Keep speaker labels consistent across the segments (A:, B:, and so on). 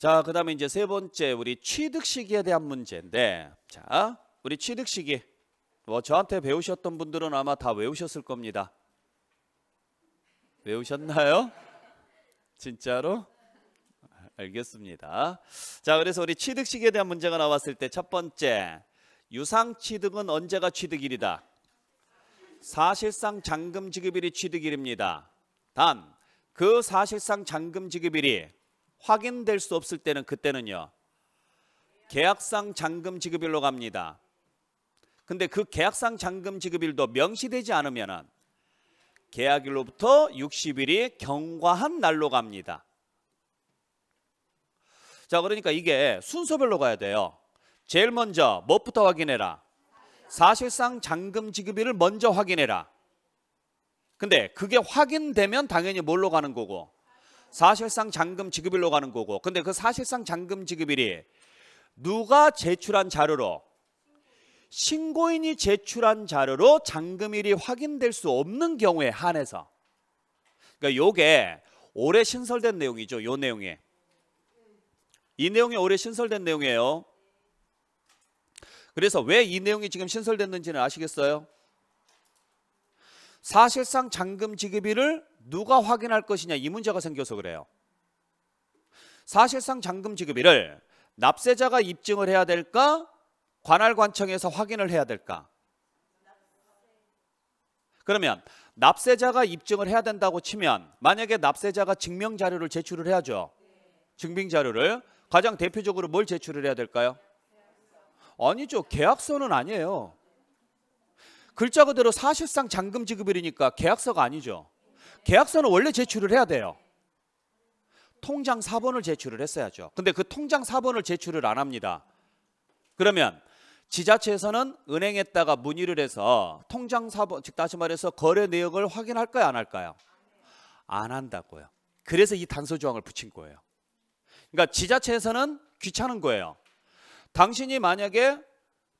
A: 자, 그 다음에 이제 세 번째 우리 취득 시기에 대한 문제인데 자, 우리 취득 시기 뭐 저한테 배우셨던 분들은 아마 다 외우셨을 겁니다. 외우셨나요? 진짜로? 알겠습니다. 자, 그래서 우리 취득 시기에 대한 문제가 나왔을 때 첫 번째 유상 취득은 언제가 취득일이다. 사실상 잔금 지급일이 취득일입니다. 단 그 사실상 잔금 지급일이 확인될 수 없을 때는 그때는요. 계약상 잔금 지급일로 갑니다. 근데 그 계약상 잔금 지급일도 명시되지 않으면 계약일로부터 60일이 경과한 날로 갑니다. 자 그러니까 이게 순서별로 가야 돼요. 제일 먼저 무엇부터 확인해라. 사실상 잔금 지급일을 먼저 확인해라. 근데 그게 확인되면 당연히 뭘로 가는 거고 사실상 잔금 지급일로 가는 거고 근데 그 사실상 잔금 지급일이 누가 제출한 자료로 신고인이 제출한 자료로 잔금일이 확인될 수 없는 경우에 한해서 그러니까 요게 올해 신설된 내용이죠. 요 내용이. 이 내용이 올해 신설된 내용이에요. 그래서 왜 이 내용이 지금 신설됐는지는 아시겠어요? 사실상 잔금 지급일을 누가 확인할 것이냐 이 문제가 생겨서 그래요. 사실상 잔금 지급일을 납세자가 입증을 해야 될까? 관할관청에서 확인을 해야 될까? 그러면 납세자가 입증을 해야 된다고 치면 만약에 납세자가 증명 자료를 제출을 해야죠. 증빙 자료를 가장 대표적으로 뭘 제출을 해야 될까요? 아니죠. 계약서는 아니에요. 글자 그대로 사실상 잔금 지급일이니까 계약서가 아니죠. 계약서는 원래 제출을 해야 돼요. 통장 사본을 제출을 했어야죠. 근데 그 통장 사본을 제출을 안 합니다. 그러면 지자체에서는 은행에다가 문의를 해서 통장 사본, 즉 다시 말해서 거래 내역을 확인할까요, 안 할까요? 안 한다고요. 그래서 이 단서 조항을 붙인 거예요. 그러니까 지자체에서는 귀찮은 거예요. 당신이 만약에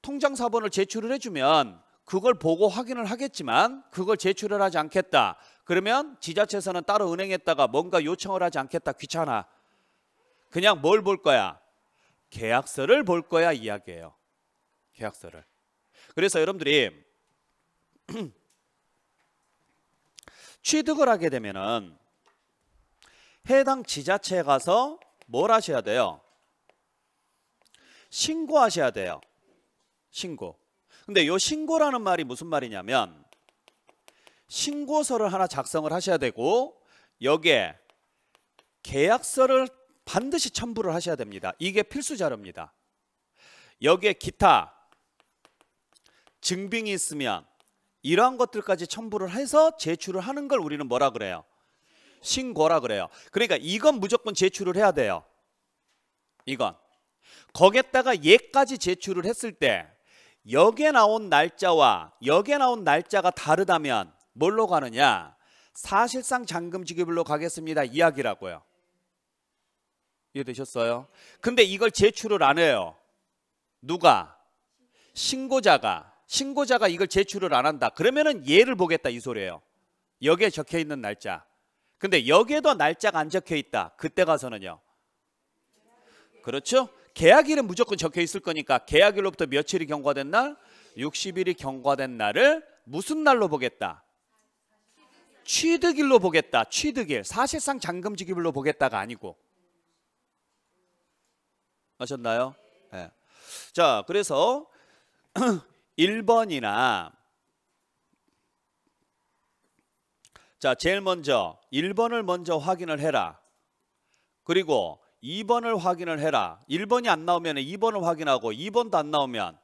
A: 통장 사본을 제출을 해주면 그걸 보고 확인을 하겠지만 그걸 제출을 하지 않겠다. 그러면 지자체에서는 따로 은행에다가 뭔가 요청을 하지 않겠다 귀찮아. 그냥 뭘 볼 거야? 계약서를 볼 거야 이야기예요. 계약서를. 그래서 여러분들이 취득을 하게 되면은 해당 지자체에 가서 뭘 하셔야 돼요? 신고하셔야 돼요. 신고. 근데 요 신고라는 말이 무슨 말이냐면 신고서를 하나 작성을 하셔야 되고 여기에 계약서를 반드시 첨부를 하셔야 됩니다. 이게 필수 자료입니다. 여기에 기타 증빙이 있으면 이러한 것들까지 첨부를 해서 제출을 하는 걸 우리는 뭐라 그래요? 신고라 그래요. 그러니까 이건 무조건 제출을 해야 돼요. 이건 거기에다가 얘까지 제출을 했을 때 여기에 나온 날짜와 여기에 나온 날짜가 다르다면 뭘로 가느냐? 사실상 잔금 지급일로 가겠습니다. 이야기라고요. 이해되셨어요? 근데 이걸 제출을 안 해요. 누가? 신고자가. 신고자가 이걸 제출을 안 한다. 그러면은 얘를 보겠다 이 소리예요. 여기에 적혀 있는 날짜. 근데 여기에도 날짜가 안 적혀 있다. 그때 가서는요. 그렇죠? 계약일은 무조건 적혀 있을 거니까 계약일로부터 며칠이 경과된 날, 60일이 경과된 날을 무슨 날로 보겠다? 취득일로 보겠다. 취득일. 사실상 잔금지급일로 보겠다가 아니고. 아셨나요? 네. 자, 그래서 1번이나 자, 제일 먼저 1번을 먼저 확인을 해라. 그리고 2번을 확인을 해라. 1번이 안 나오면 2번을 확인하고 2번도 안 나오면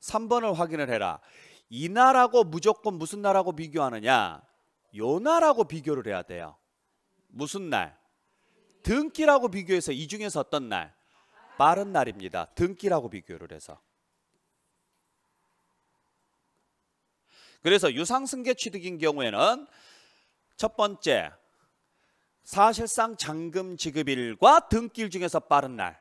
A: 3번을 확인을 해라. 이 나라고 무조건 무슨 나라고 비교하느냐? 요나라고 비교를 해야 돼요. 무슨 날? 등기라고 비교해서 이 중에서 어떤 날? 빠른 날입니다. 등기라고 비교를 해서. 그래서 유상승계 취득인 경우에는 첫 번째 사실상 잔금 지급일과 등기 중에서 빠른 날.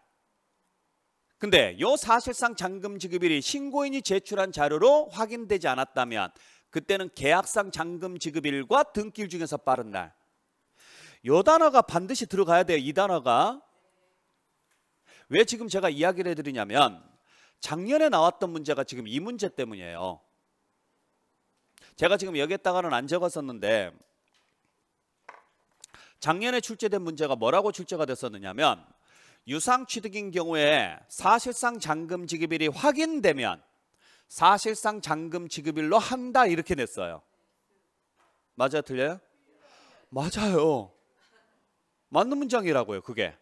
A: 근데 요 사실상 잔금 지급일이 신고인이 제출한 자료로 확인되지 않았다면 그때는 계약상 잔금 지급일과 등기일 중에서 빠른 날. 요 단어가 반드시 들어가야 돼요. 이 단어가. 왜 지금 제가 이야기를 해드리냐면 작년에 나왔던 문제가 지금 이 문제 때문이에요. 제가 지금 여기에다가는 안 적었었는데 작년에 출제된 문제가 뭐라고 출제가 됐었느냐면 유상 취득인 경우에 사실상 잔금 지급일이 확인되면 사실상 잔금 지급일로 한다 이렇게 냈어요. 맞아요, 틀려요? 맞아요. 맞는 문장이라고요, 그게.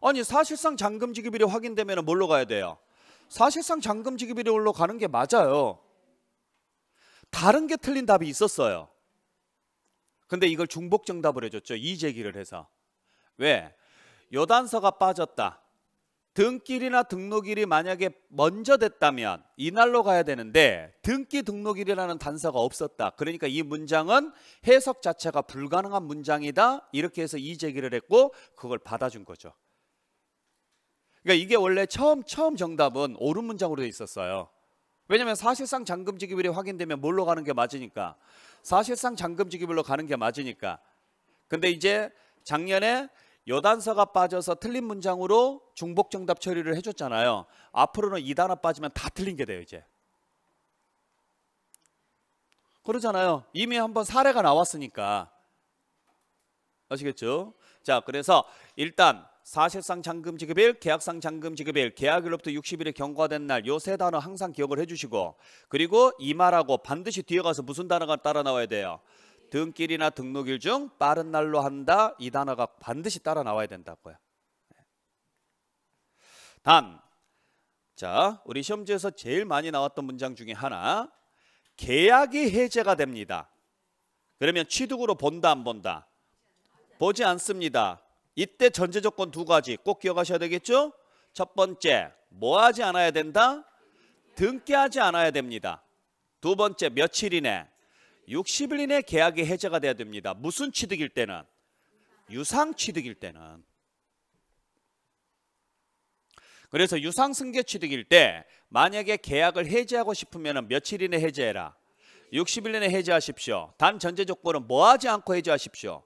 A: 아니, 사실상 잔금 지급일이 확인되면 뭘로 가야 돼요? 사실상 잔금 지급일로 가는 게 맞아요. 다른 게 틀린 답이 있었어요. 근데 이걸 중복 정답을 해줬죠. 이재기를 해서. 왜? 요단서가 빠졌다. 등길이나 등록일이 만약에 먼저 됐다면 이날로 가야 되는데 등기 등록일이라는 단서가 없었다. 그러니까 이 문장은 해석 자체가 불가능한 문장이다. 이렇게 해서 이제기를 했고 그걸 받아준 거죠. 그러니까 이게 원래 처음 처음 정답은 옳은 문장으로 돼 있었어요. 왜냐하면 사실상 잠금지기일이 확인되면 뭘로 가는 게 맞으니까 사실상 잠금지기일로 가는 게 맞으니까 근데 이제 작년에 여단서가 빠져서 틀린 문장으로 중복 정답 처리를 해줬잖아요. 앞으로는 이 단어 빠지면 다 틀린 게 돼요 이제. 그러잖아요. 이미 한번 사례가 나왔으니까 아시겠죠? 자 그래서 일단 사실상 잔금 지급일, 계약상 잔금 지급일, 계약일로부터 60일이 경과된 날요 세 단어 항상 기억을 해주시고 그리고 이 말하고 반드시 뒤에 가서 무슨 단어가 따라 나와야 돼요? 등길이나 등록일 중 빠른 날로 한다 이 단어가 반드시 따라 나와야 된다고요. 네. 단, 자 우리 시험지에서 제일 많이 나왔던 문장 중에 하나 계약이 해제가 됩니다. 그러면 취득으로 본다 안 본다? 보지 않습니다. 이때 전제 조건 두 가지 꼭 기억하셔야 되겠죠? 첫 번째, 뭐 하지 않아야 된다? 등기하지 않아야 됩니다. 두 번째, 며칠 이내. 60일 이내 계약이 해제가 돼야 됩니다. 무슨 취득일 때는? 유상 취득일 때는. 그래서 유상 승계 취득일 때 만약에 계약을 해지하고 싶으면 며칠 이내 해지해라. 60일 내내 해지하십시오. 단 전제 조건은 뭐 하지 않고 해지하십시오.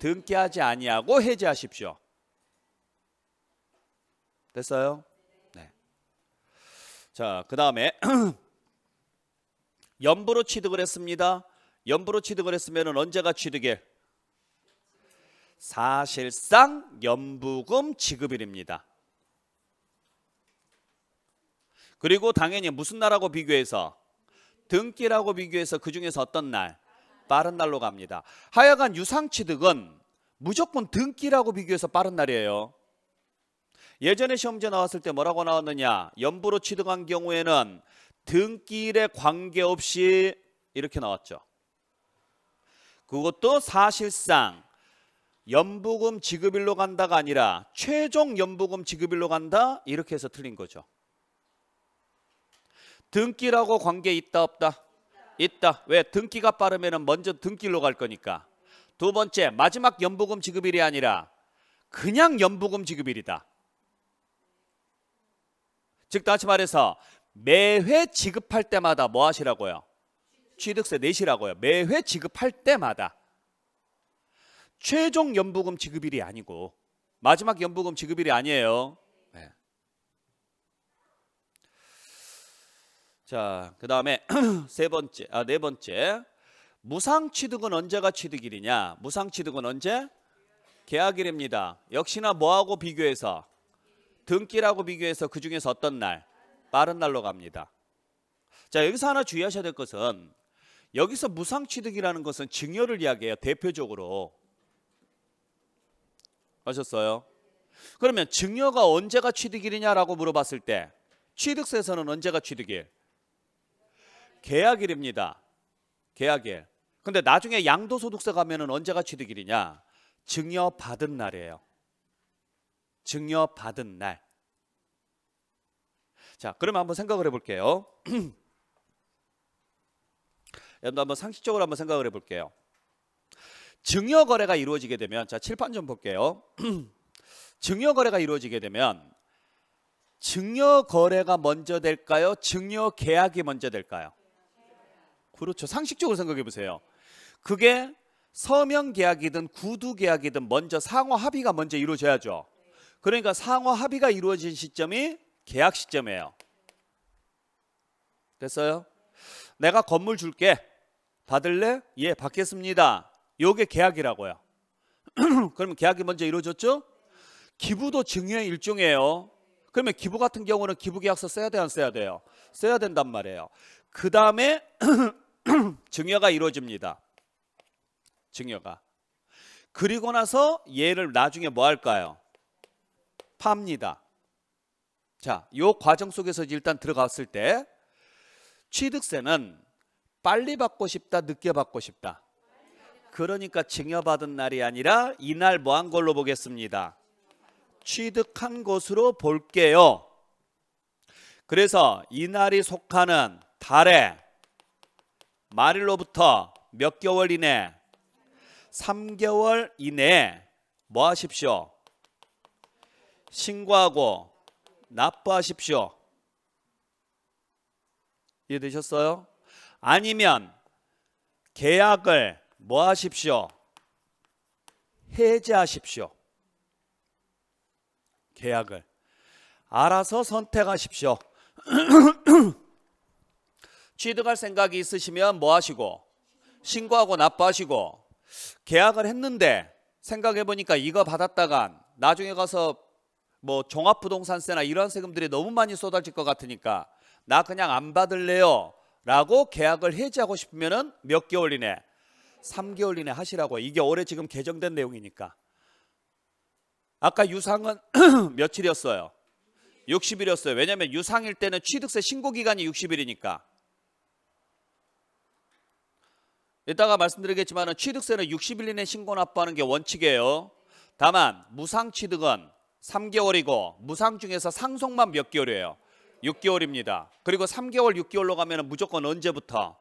A: 등기하지 아니하고 해지하십시오. 됐어요? 네. 자, 그다음에 연부로 취득을 했습니다. 연부로 취득을 했으면 언제가 취득일? 사실상 연부금 지급일입니다. 그리고 당연히 무슨 날하고 비교해서 등기라고 비교해서 그 중에서 어떤 날? 빠른 날로 갑니다. 하여간 유상취득은 무조건 등기라고 비교해서 빠른 날이에요. 예전에 시험제 나왔을 때 뭐라고 나왔느냐? 연부로 취득한 경우에는 등기일에 관계없이 이렇게 나왔죠. 그것도 사실상 연부금 지급일로 간다가 아니라 최종 연부금 지급일로 간다 이렇게 해서 틀린 거죠. 등기라고 관계 있다 없다? 있다. 왜? 등기가 빠르면 먼저 등기로 갈 거니까. 두 번째 마지막 연부금 지급일이 아니라 그냥 연부금 지급일이다. 즉 다시 말해서 매회 지급할 때마다 뭐 하시라고요? 취득세 내시라고요. 매회 지급할 때마다 최종 연부금 지급일이 아니고 마지막 연부금 지급일이 아니에요. 네. 자, 그 다음에 세 번째, 아, 네 번째. 무상취득은 언제가 취득일이냐? 무상취득은 언제? 계약일입니다. 역시나 뭐하고 비교해서? 등기라고 비교해서 그 중에서 어떤 날? 빠른 날로 갑니다. 자, 여기서 하나 주의하셔야 될 것은 여기서 무상취득이라는 것은 증여를 이야기해요. 대표적으로. 아셨어요? 그러면 증여가 언제가 취득일이냐라고 물어봤을 때 취득세서는 언제가 취득일? 계약일입니다. 계약일. 근데 나중에 양도소득세 가면은 언제가 취득일이냐? 증여 받은 날이에요. 증여 받은 날. 자, 그러면 한번 생각을 해볼게요. 여러분 한번 상식적으로 한번 생각을 해볼게요. 증여 거래가 이루어지게 되면 자 칠판 좀 볼게요. 증여 거래가 이루어지게 되면 증여 거래가 먼저 될까요? 증여 계약이 먼저 될까요? 그렇죠. 상식적으로 생각해 보세요. 그게 서명 계약이든 구두 계약이든 먼저 상호 합의가 먼저 이루어져야죠. 그러니까 상호 합의가 이루어진 시점이 계약 시점이에요. 됐어요? 내가 건물 줄게. 받을래? 예, 받겠습니다. 요게 계약이라고요. 그러면 계약이 먼저 이루어졌죠? 기부도 증여의 일종이에요. 그러면 기부 같은 경우는 기부 계약서 써야 돼, 안 써야 돼요? 써야 된단 말이에요. 그 다음에 증여가 이루어집니다. 증여가. 그리고 나서 얘를 나중에 뭐 할까요? 팝니다. 자, 요 과정 속에서 일단 들어갔을 때 취득세는 빨리 받고 싶다, 늦게 받고 싶다. 그러니까 증여받은 날이 아니라 이날 뭐한 걸로 보겠습니다. 취득한 것으로 볼게요. 그래서 이날이 속하는 달에 말일로부터 몇 개월 이내 3개월 이내에 뭐 하십시오? 신고하고 납부하십시오. 이해되셨어요? 아니면 계약을 뭐 하십시오? 해제하십시오. 계약을 알아서 선택하십시오. 취득할 생각이 있으시면 뭐 하시고 신고하고 납부하시고 계약을 했는데 생각해 보니까 이거 받았다간 나중에 가서 뭐 종합부동산세나 이런 세금들이 너무 많이 쏟아질 것 같으니까 나 그냥 안 받을래요. 라고 계약을 해지하고 싶으면 몇 개월 이내 3개월 이내 하시라고 이게 올해 지금 개정된 내용이니까 아까 유상은 며칠이었어요 60일이었어요 왜냐하면 유상일 때는 취득세 신고기간이 60일이니까 이따가 말씀드리겠지만 취득세는 60일 이내 신고 납부하는 게 원칙이에요 다만 무상취득은 3개월이고 무상 중에서 상속만 몇 개월이에요 6개월입니다. 그리고 3개월, 6개월로 가면 무조건 언제부터?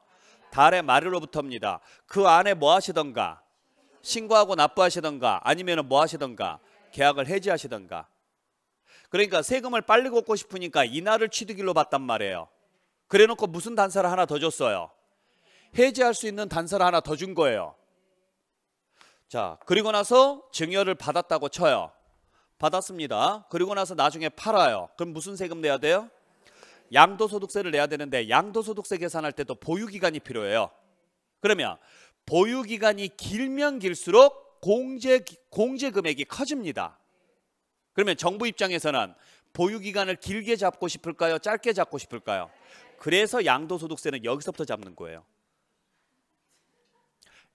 A: 달의 말일로부터입니다. 그 안에 뭐 하시던가? 신고하고 납부하시던가 아니면 뭐 하시던가 계약을 해지하시던가 그러니까 세금을 빨리 걷고 싶으니까 이날을 취득일로 봤단 말이에요. 그래놓고 무슨 단서를 하나 더 줬어요. 해지할 수 있는 단서를 하나 더 준 거예요. 자, 그리고 나서 증여를 받았다고 쳐요. 받았습니다. 그리고 나서 나중에 팔아요. 그럼 무슨 세금 내야 돼요? 양도소득세를 내야 되는데 양도소득세 계산할 때도 보유기간이 필요해요. 그러면 보유기간이 길면 길수록 공제, 공제 금액이 커집니다. 그러면 정부 입장에서는 보유기간을 길게 잡고 싶을까요? 짧게 잡고 싶을까요? 그래서 양도소득세는 여기서부터 잡는 거예요.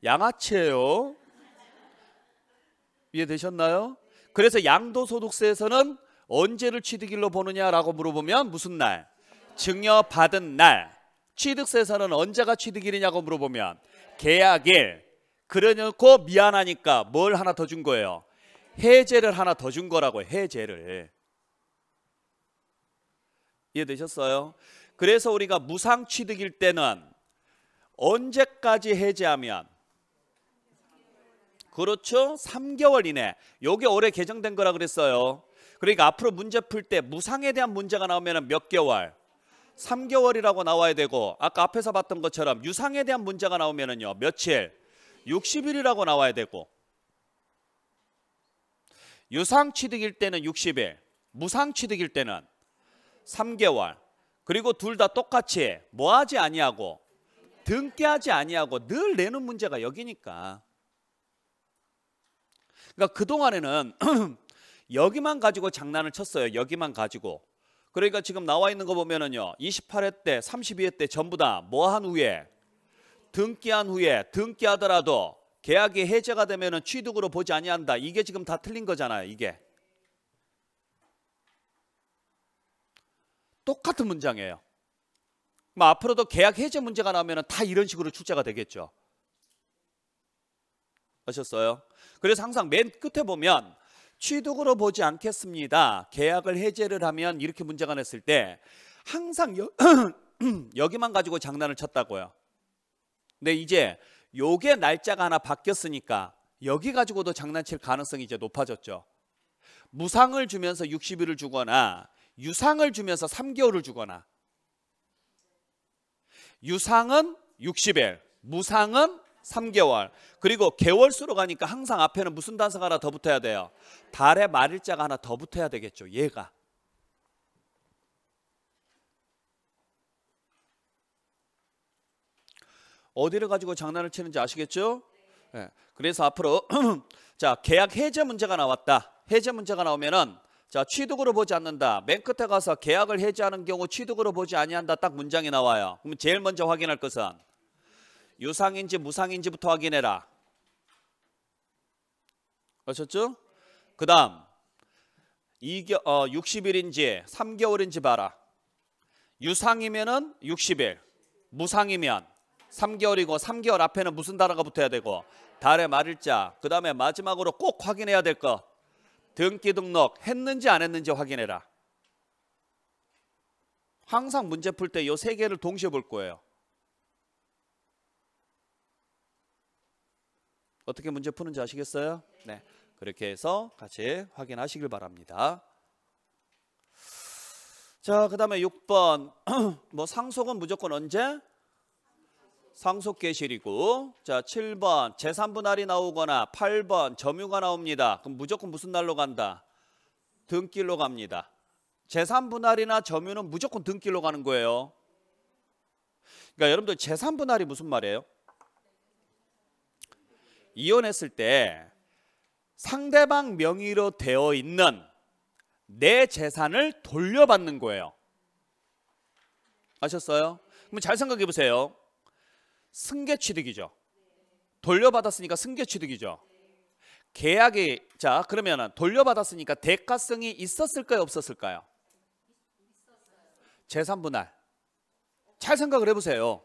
A: 양아치예요. 이해되셨나요? 그래서 양도소득세에서는 언제를 취득일로 보느냐라고 물어보면 무슨 날? 증여받은 날 취득세서는 언제가 취득일이냐고 물어보면 계약일 그래놓고 미안하니까 뭘 하나 더 준 거예요 해제를 하나 더 준 거라고 해제를 이해되셨어요? 그래서 우리가 무상 취득일 때는 언제까지 해제하면 그렇죠? 3개월 이내 요게 올해 개정된 거라 그랬어요 그러니까 앞으로 문제 풀 때 무상에 대한 문제가 나오면 몇 개월? 3개월이라고 나와야 되고 아까 앞에서 봤던 것처럼 유상에 대한 문제가 나오면은요. 며칠 60일이라고 나와야 되고 유상 취득일 때는 60일, 무상 취득일 때는 3개월. 그리고 둘 다 똑같이 뭐 하지 아니하고 등기하지 아니하고 늘 내는 문제가 여기니까. 그러니까 그동안에는 여기만 가지고 장난을 쳤어요. 여기만 가지고. 그러니까 지금 나와 있는 거 보면은요. 28회 때, 32회 때 전부 다 뭐 한 후에 등기한 후에 등기하더라도 계약이 해제가 되면은 취득으로 보지 아니한다. 이게 지금 다 틀린 거잖아요. 이게. 똑같은 문장이에요. 뭐 앞으로도 계약 해제 문제가 나오면 다 이런 식으로 출제가 되겠죠. 아셨어요? 그래서 항상 맨 끝에 보면 취득으로 보지 않겠습니다. 계약을 해제를 하면 이렇게 문제가 냈을 때 항상 여, 여기만 가지고 장난을 쳤다고요. 근데 이제 요게 날짜가 하나 바뀌었으니까 여기 가지고도 장난칠 가능성이 이제 높아졌죠. 무상을 주면서 60일을 주거나 유상을 주면서 3개월을 주거나 유상은 60일, 무상은 3개월. 그리고 개월수로 가니까 항상 앞에는 무슨 단서가 하나 더 붙어야 돼요. 달의 말일자가 하나 더 붙어야 되겠죠. 얘가. 어디를 가지고 장난을 치는지 아시겠죠? 네. 그래서 앞으로 자 계약 해제 문제가 나왔다. 해제 문제가 나오면은 자 취득으로 보지 않는다. 맨 끝에 가서 계약을 해제하는 경우 취득으로 보지 아니한다. 딱 문장이 나와요. 그럼 제일 먼저 확인할 것은 유상인지 무상인지부터 확인해라. 아셨죠? 그 다음 어, 60일인지 3개월인지 봐라. 유상이면은 60일, 무상이면 3개월이고 3개월 앞에는 무슨 단어가 붙어야 되고 달의 말일자, 그 다음에 마지막으로 꼭 확인해야 될 거. 등기 등록 했는지 안 했는지 확인해라. 항상 문제 풀 때 이 세 개를 동시에 볼 거예요. 어떻게 문제 푸는지 아시겠어요? 네. 그렇게 해서 같이 확인하시길 바랍니다. 자, 그 다음에 6번. 뭐 상속은 무조건 언제? 상속 개시이고 자, 7번 재산분할이 나오거나 8번 점유가 나옵니다. 그럼 무조건 무슨 날로 간다? 등길로 갑니다. 재산분할이나 점유는 무조건 등길로 가는 거예요. 그러니까 여러분들 재산분할이 무슨 말이에요? 이혼했을 때 상대방 명의로 되어 있는 내 재산을 돌려받는 거예요. 아셨어요? 그럼 잘 생각해 보세요. 승계 취득이죠. 돌려받았으니까 승계 취득이죠. 계약이 자 그러면 돌려받았으니까 대가성이 있었을까요 없었을까요? 재산 분할. 잘 생각을 해보세요.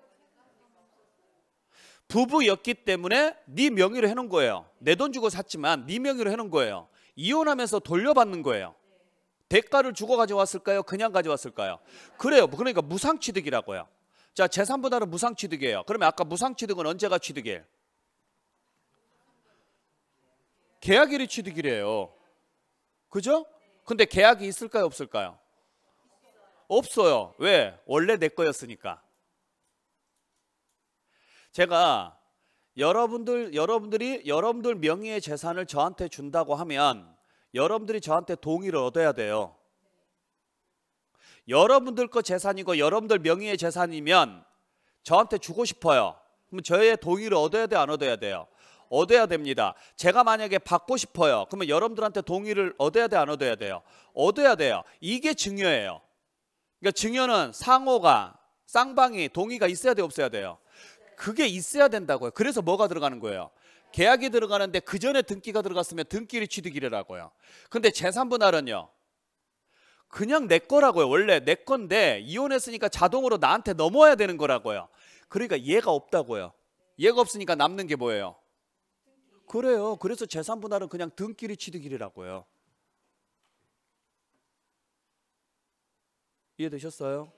A: 부부였기 때문에 네 명의로 해놓은 거예요. 내 돈 주고 샀지만 네 명의로 해놓은 거예요. 이혼하면서 돌려받는 거예요. 대가를 주고 가져왔을까요? 그냥 가져왔을까요? 그래요. 그러니까 무상취득이라고요. 자, 재산보다는 무상취득이에요. 그러면 아까 무상취득은 언제가 취득일? 계약일이 취득이래요. 그죠? 근데 계약이 있을까요? 없을까요? 없어요. 왜? 원래 내 거였으니까. 제가 여러분들 여러분들이 여러분들 명의의 재산을 저한테 준다고 하면 여러분들이 저한테 동의를 얻어야 돼요. 여러분들 거 재산이고 여러분들 명의의 재산이면 저한테 주고 싶어요. 그럼 저의 동의를 얻어야 돼, 요안 얻어야 돼요? 얻어야 됩니다. 제가 만약에 받고 싶어요. 그러면 여러분들한테 동의를 얻어야 돼, 요안 얻어야 돼요? 얻어야 돼요. 이게 증여예요. 그러니까 증여는 상호가 쌍방이 동의가 있어야 돼, 요 없어야 돼요? 그게 있어야 된다고요. 그래서 뭐가 들어가는 거예요? 계약이 들어가는데 그 전에 등기가 들어갔으면 등기를 취득이라고요. 근데 재산분할은요. 그냥 내 거라고요. 원래 내 건데 이혼했으니까 자동으로 나한테 넘어야 되는 거라고요. 그러니까 얘가 없다고요. 얘가 없으니까 남는 게 뭐예요? 그래요. 그래서 재산분할은 그냥 등기를 취득이라고요. 이해되셨어요?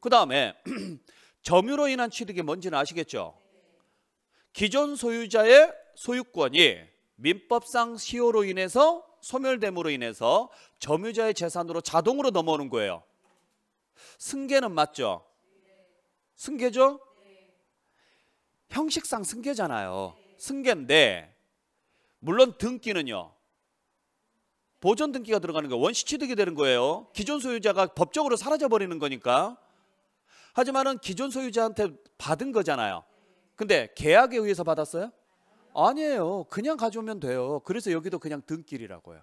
A: 그 다음에 점유로 인한 취득이 뭔지는 아시겠죠? 기존 소유자의 소유권이 민법상 시효로 인해서 소멸됨으로 인해서 점유자의 재산으로 자동으로 넘어오는 거예요. 승계는 맞죠? 승계죠? 형식상 승계잖아요. 승계인데 물론 등기는요. 보존 등기가 들어가는 거예요. 원시 취득이 되는 거예요. 기존 소유자가 법적으로 사라져 버리는 거니까. 하지만은 기존 소유자한테 받은 거잖아요. 근데 계약에 의해서 받았어요? 아니에요. 그냥 가져오면 돼요. 그래서 여기도 그냥 등길이라고요.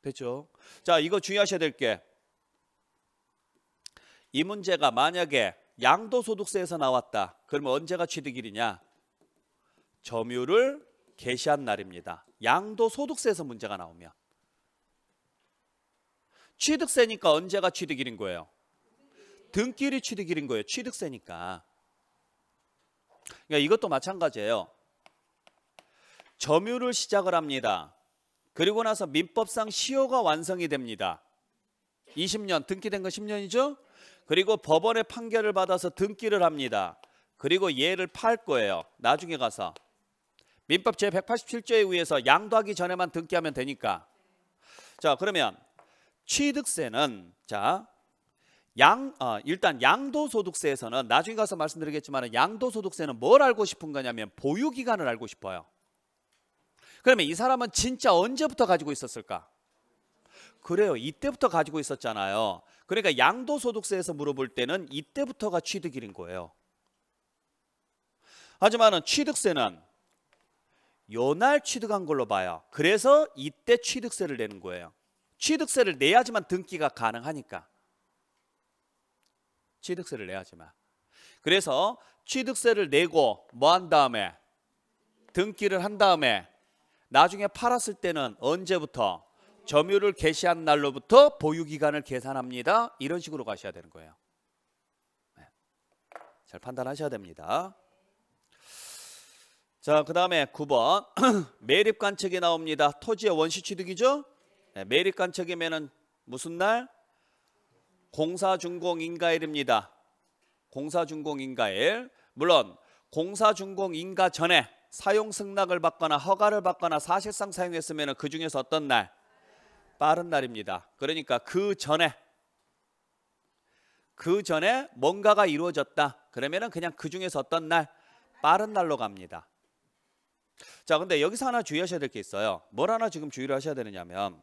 A: 됐죠? 자, 이거 주의하셔야 될 게 이 문제가 만약에 양도소득세에서 나왔다. 그러면 언제가 취득일이냐? 점유를 개시한 날입니다. 양도소득세에서 문제가 나오면. 취득세니까 언제가 취득일인 거예요? 등기일이 취득일인 거예요. 취득세니까. 그러니까 이것도 마찬가지예요. 점유를 시작을 합니다. 그리고 나서 민법상 시효가 완성이 됩니다. 20년 등기된 건 10년이죠. 그리고 법원의 판결을 받아서 등기를 합니다. 그리고 얘를 팔 거예요. 나중에 가서 민법 제187조에 의해서 양도하기 전에만 등기하면 되니까. 자, 그러면 취득세는 자, 양 어, 일단 양도소득세에서는 나중에 가서 말씀드리겠지만 양도소득세는 뭘 알고 싶은 거냐면 보유기간을 알고 싶어요. 그러면 이 사람은 진짜 언제부터 가지고 있었을까? 그래요. 이때부터 가지고 있었잖아요. 그러니까 양도소득세에서 물어볼 때는 이때부터가 취득일인 거예요. 하지만 취득세는 요 날 취득한 걸로 봐요. 그래서 이때 취득세를 내는 거예요. 취득세를 내야지만 등기가 가능하니까. 취득세를 내야지만. 그래서 취득세를 내고 뭐한 다음에 등기를 한 다음에 나중에 팔았을 때는 언제부터 점유를 개시한 날로부터 보유기간을 계산합니다. 이런 식으로 가셔야 되는 거예요. 네. 잘 판단하셔야 됩니다. 자, 그 다음에 9번 매립 관측이 나옵니다. 토지의 원시 취득이죠. 메리칸 네, 책임에는 무슨 날? 공사중공인가일입니다공사중공인가일 물론 공사중공인가 전에 사용 승낙을 받거나 허가를 받거나 사실상 사용했으면 그 중에서 어떤 날? 빠른 날입니다. 그러니까 그 전에 그 전에 뭔가가 이루어졌다. 그러면 그냥 그 중에서 어떤 날? 빠른 날로 갑니다. 자, 근데 여기서 하나 주의하셔야 될 게 있어요. 뭘 하나 지금 주의를 하셔야 되느냐면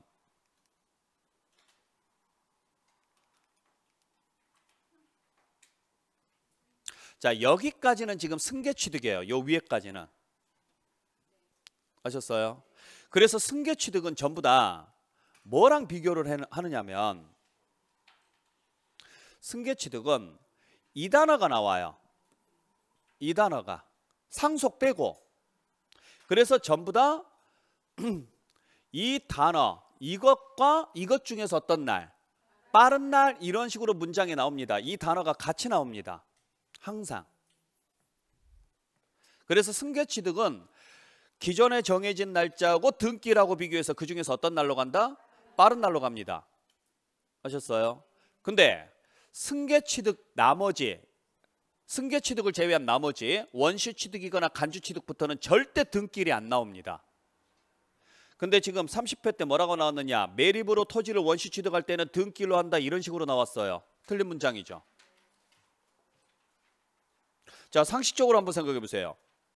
A: 자, 여기까지는 지금 승계 취득이에요. 요 위에까지는. 아셨어요? 그래서 승계 취득은 전부 다 뭐랑 비교를 하느냐면 승계 취득은 이 단어가 나와요. 이 단어가 상속 빼고 그래서 전부 다 이 단어 이것과 이것 중에서 어떤 날 빠른 날 이런 식으로 문장이 나옵니다. 이 단어가 같이 나옵니다. 항상. 그래서 승계 취득은 기존에 정해진 날짜하고 등기라고 비교해서 그 중에서 어떤 날로 간다? 빠른 날로 갑니다. 아셨어요? 근데 승계 취득 나머지 승계 취득을 제외한 나머지 원시 취득이거나 간주 취득부터는 절대 등기일이 안 나옵니다. 근데 지금 30회 때 뭐라고 나왔느냐? 매립으로 토지를 원시 취득할 때는 등기로 한다 이런 식으로 나왔어요. 틀린 문장이죠. 자, 상식적으로 한번 생각해 보세요.